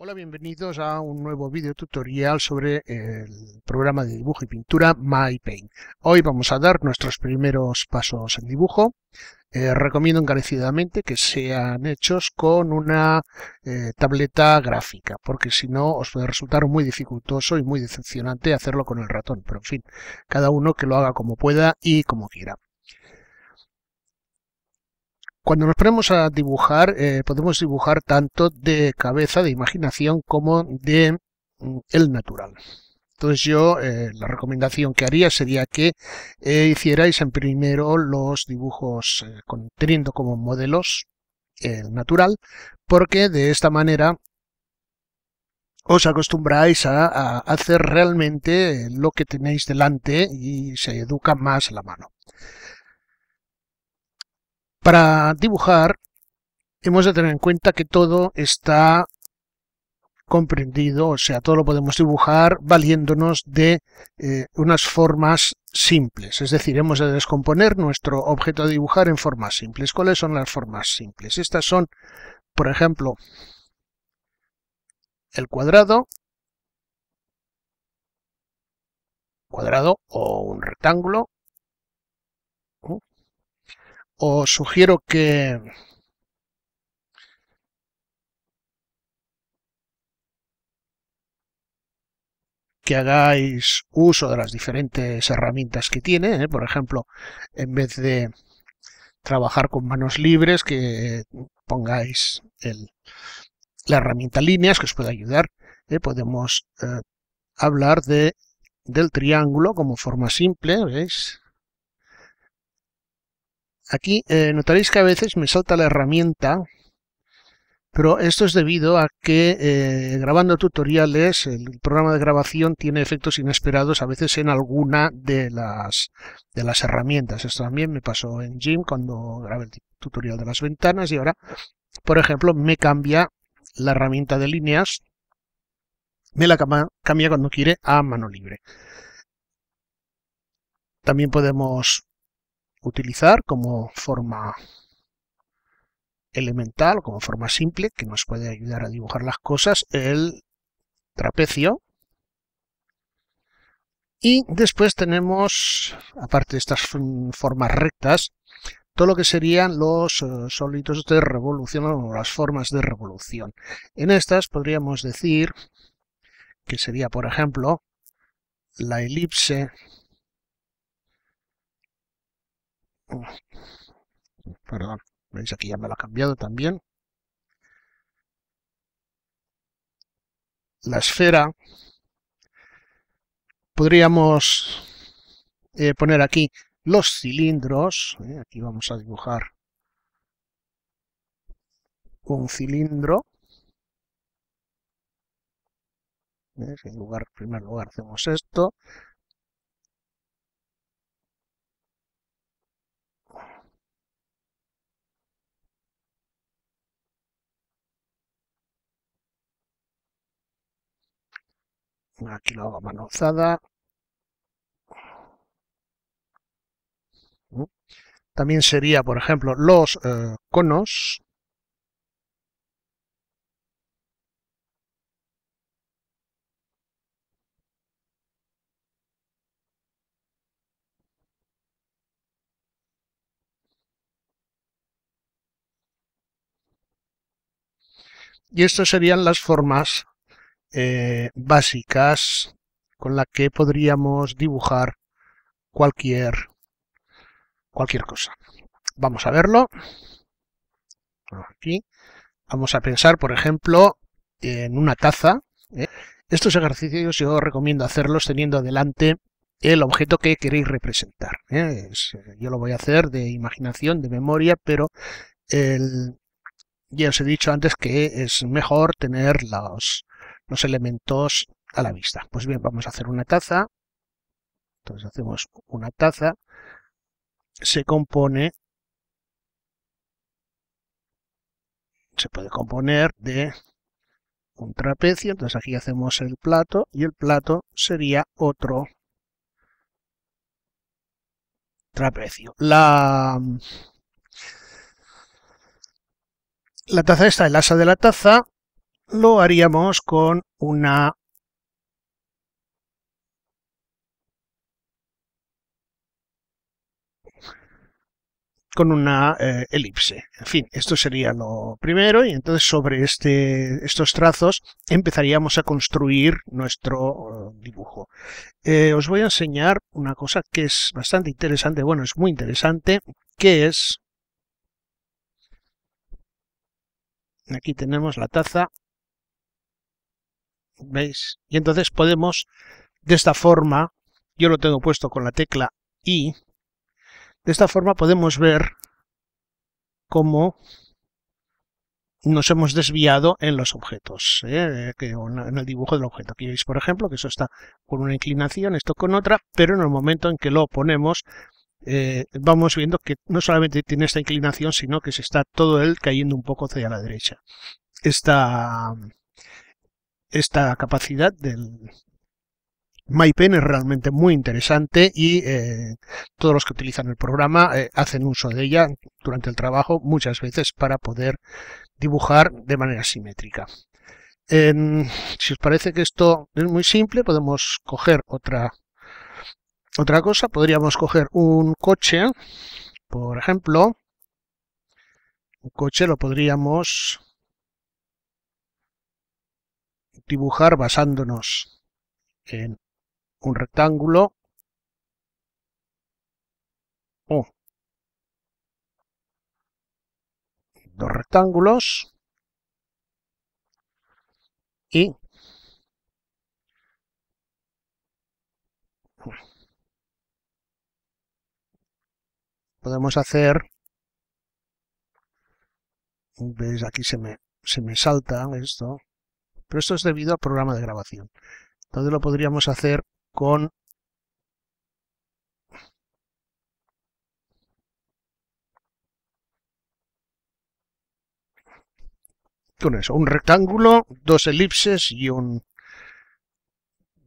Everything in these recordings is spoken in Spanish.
Hola, bienvenidos a un nuevo video tutorial sobre el programa de dibujo y pintura MyPaint. Hoy vamos a dar nuestros primeros pasos en dibujo. Eh, recomiendo encarecidamente que sean hechos con una eh, tableta gráfica, porque si no os puede resultar muy dificultoso y muy decepcionante hacerlo con el ratón. Pero en fin, cada uno que lo haga como pueda y como quiera. Cuando nos ponemos a dibujar, eh, podemos dibujar tanto de cabeza, de imaginación, como de mm, el natural. Entonces yo eh, la recomendación que haría sería que eh, hicierais en primero los dibujos teniendo como modelos el natural, porque de esta manera os acostumbráis a, a, hacer realmente lo que tenéis delante y se educa más la mano. Para dibujar hemos de tener en cuenta que todo está comprendido, o sea, todo lo podemos dibujar valiéndonos de eh, unas formas simples, es decir, hemos de descomponer nuestro objeto a dibujar en formas simples. ¿Cuáles son las formas simples? Estas son, por ejemplo, el cuadrado, cuadrado o un rectángulo, os sugiero que que hagáis uso de las diferentes herramientas que tiene, ¿eh? por ejemplo, en vez de trabajar con manos libres, que pongáis la herramienta líneas que os puede ayudar. ¿eh? Podemos eh, hablar de, del triángulo como forma simple, ¿veis? Aquí eh, notaréis que a veces me salta la herramienta, pero esto es debido a que eh, grabando tutoriales, el programa de grabación tiene efectos inesperados a veces en alguna de las, de las herramientas. Esto también me pasó en Jim cuando grabé el tutorial de las ventanas y ahora, por ejemplo, me cambia la herramienta de líneas, me la cambia cuando quiere a mano libre. También podemos utilizar como forma elemental, como forma simple, que nos puede ayudar a dibujar las cosas, el trapecio. Y después tenemos, aparte de estas formas rectas, todo lo que serían los eh, sólidos de revolución o las formas de revolución. En estas podríamos decir que sería, por ejemplo, la elipse Perdón, veis aquí ya me lo ha cambiado también. La esfera. Podríamos eh, poner aquí los cilindros. Eh, aquí vamos a dibujar un cilindro. en primer lugar hacemos esto. Aquí lo hago a mano También sería, por ejemplo, los eh, conos. Y estas serían las formas eh, básicas con la que podríamos dibujar cualquier, cualquier cosa. Vamos a verlo. Aquí. Vamos a pensar, por ejemplo, en una taza. ¿eh? Estos ejercicios yo recomiendo hacerlos teniendo adelante el objeto que queréis representar. ¿eh? yo lo voy a hacer de imaginación, de memoria, pero el, ya os he dicho antes que es mejor tener los, los elementos a la mm. vista. Pues bien, vamos a hacer una taza. Entonces hacemos una taza. Se compone, se puede componer de un trapecio. Entonces aquí hacemos el plato y el plato sería otro trapecio. La, la taza está, el asa de la taza lo haríamos con una con una eh, elipse. En fin, esto sería lo primero y entonces sobre este, estos trazos empezaríamos a construir nuestro eh, dibujo. Eh, os voy a enseñar una cosa que es bastante interesante, bueno, es muy interesante, que es... Aquí tenemos la taza ¿Veis? Y entonces podemos, de esta forma, yo lo tengo puesto con la tecla I, de esta forma podemos ver cómo nos hemos desviado en los objetos, ¿eh? en el dibujo del objeto. Aquí veis, por ejemplo, que eso está con una inclinación, esto con otra, pero en el momento en que lo ponemos, eh, vamos viendo que no solamente tiene esta inclinación, sino que se está todo él cayendo un poco hacia la derecha. Esta, esta capacidad del, MyPen es realmente muy interesante y eh, todos los que utilizan el programa eh, hacen uso de ella durante el trabajo muchas veces para poder dibujar de manera simétrica. si os parece que esto es muy simple, podemos coger otra, otra cosa. Podríamos coger un coche, por ejemplo. Un coche lo podríamos dibujar basándonos en un rectángulo o dos rectángulos y podemos hacer veis aquí se me, se me salta esto pero esto es debido al programa de grabación. Entonces lo podríamos hacer con con eso, un rectángulo, dos elipses y un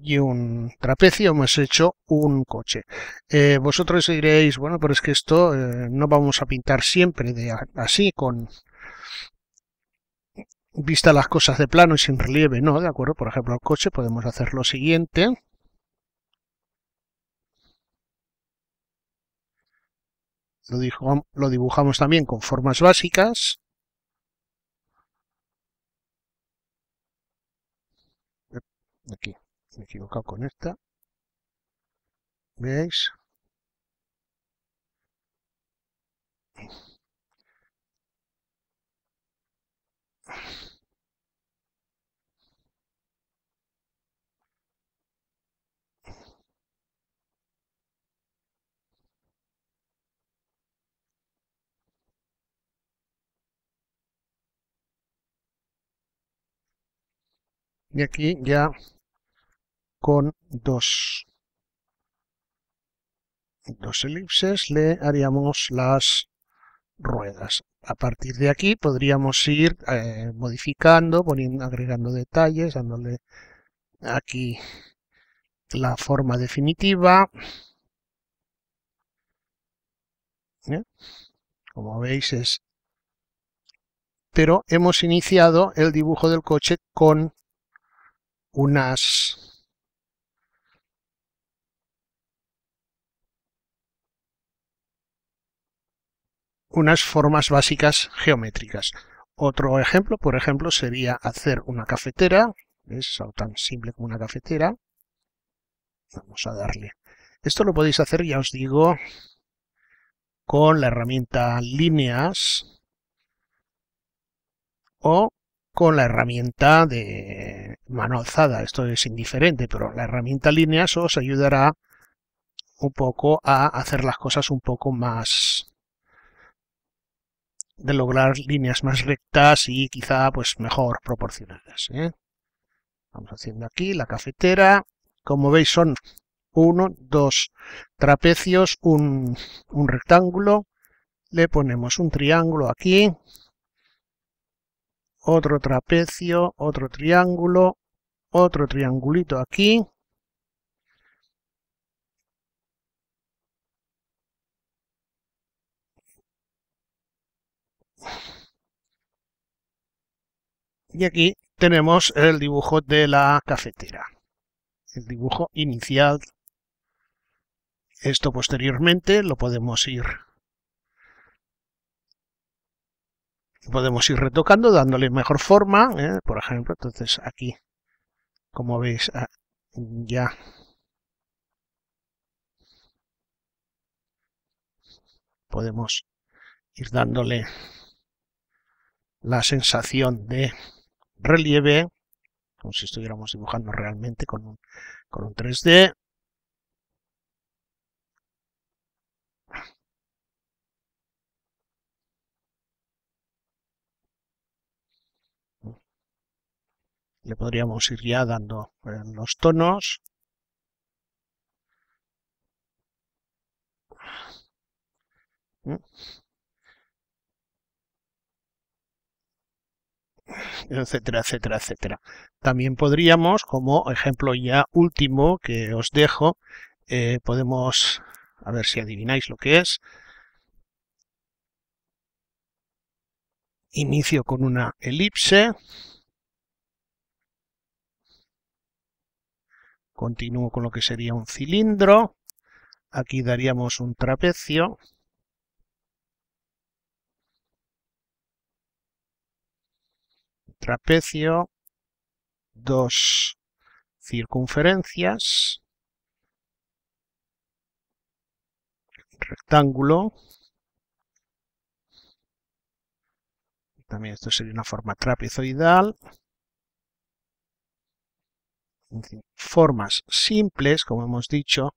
y un trapecio hemos hecho un coche. Eh, vosotros diréis, bueno, pero es que esto eh, no vamos a pintar siempre así con vista las cosas de plano y sin relieve, no, ¿de acuerdo? Por ejemplo, al coche podemos hacer lo siguiente. Lo, dibujamos, lo dibujamos también con formas básicas. Aquí, me he equivocado con esta. ¿Veis? Y aquí ya con dos, elipses le haríamos las ruedas. A partir de aquí podríamos ir eh, modificando, agregando detalles, dándole aquí la forma definitiva. Como veis es... Pero hemos iniciado el dibujo del coche con unas unas formas básicas geométricas. Otro ejemplo, por ejemplo, sería hacer una cafetera, es tan simple como una cafetera. Vamos a darle. Esto lo podéis hacer, ya os digo, con la herramienta líneas o con la herramienta de mano alzada. Esto es indiferente, pero la herramienta líneas os ayudará un poco a hacer las cosas un poco más de lograr líneas más rectas y quizá pues mejor proporcionadas. ¿eh? Vamos haciendo aquí la cafetera. Como veis son uno, dos trapecios, un, un rectángulo. Le ponemos un triángulo aquí. Otro trapecio, otro triángulo, otro triangulito aquí. Y aquí tenemos el dibujo de la cafetera. El dibujo inicial. Esto posteriormente lo podemos ir podemos ir retocando, dándole mejor forma, ¿eh? por ejemplo, entonces aquí, como veis, ah, ya podemos ir dándole la sensación de relieve, como si estuviéramos dibujando realmente con un, con un 3D. Le podríamos ir ya dando los tonos. etcétera, etcétera, etcétera. También podríamos, como ejemplo ya último que os dejo, eh, podemos, a ver si adivináis lo que es, inicio con una elipse, continúo con lo que sería un cilindro, aquí daríamos un trapecio, trapecio, dos circunferencias, rectángulo, también esto sería una forma trapezoidal, formas simples, como hemos dicho,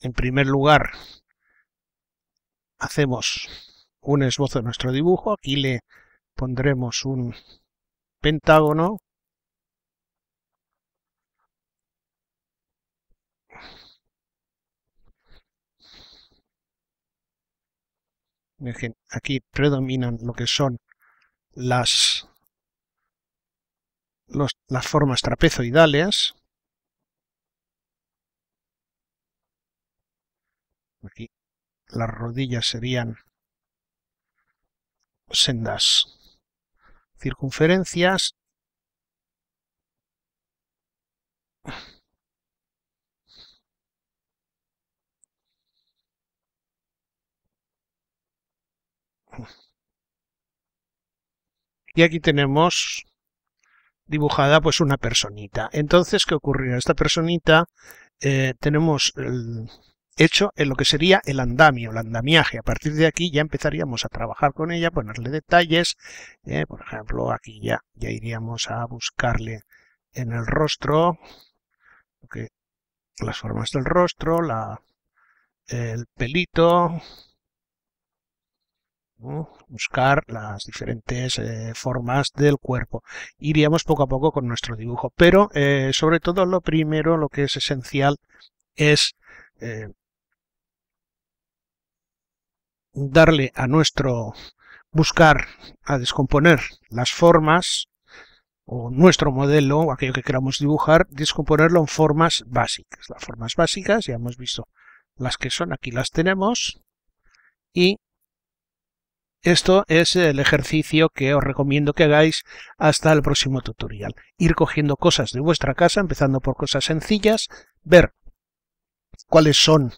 en primer lugar, hacemos un esbozo de nuestro dibujo, aquí le pondremos un pentágono, aquí predominan lo que son las, las formas trapezoidales. Aquí las rodillas serían sendas circunferencias y aquí tenemos dibujada pues una personita entonces qué ocurrió esta personita eh, tenemos el hecho en lo que sería el andamio, el andamiaje. A partir de aquí ya empezaríamos a trabajar con ella, ponerle detalles. ¿eh? por ejemplo, aquí ya, ya iríamos a buscarle en el rostro las formas del rostro, la, el pelito, buscar las diferentes eh, formas del cuerpo. Iríamos poco a poco con nuestro dibujo, pero eh, sobre todo lo primero, lo que es esencial, es darle a nuestro buscar a descomponer las formas o nuestro modelo, o aquello que queramos dibujar, descomponerlo en formas básicas. Las formas básicas, ya hemos visto las que son, aquí las tenemos. Y esto es el ejercicio que os recomiendo que hagáis hasta el próximo tutorial. Ir cogiendo cosas de vuestra casa, empezando por cosas sencillas, ver cuáles son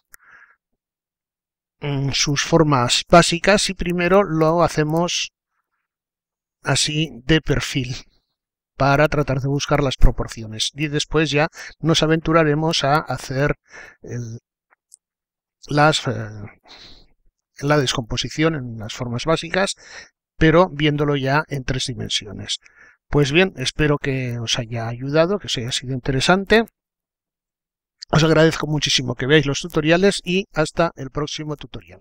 sus formas básicas y primero lo hacemos así de perfil para tratar de buscar las proporciones y después ya nos aventuraremos a hacer las, eh, la descomposición en las formas básicas pero viéndolo ya en tres dimensiones. Pues bien, espero que os haya ayudado, que os haya sido interesante. Os agradezco muchísimo que veáis los tutoriales y hasta el próximo tutorial.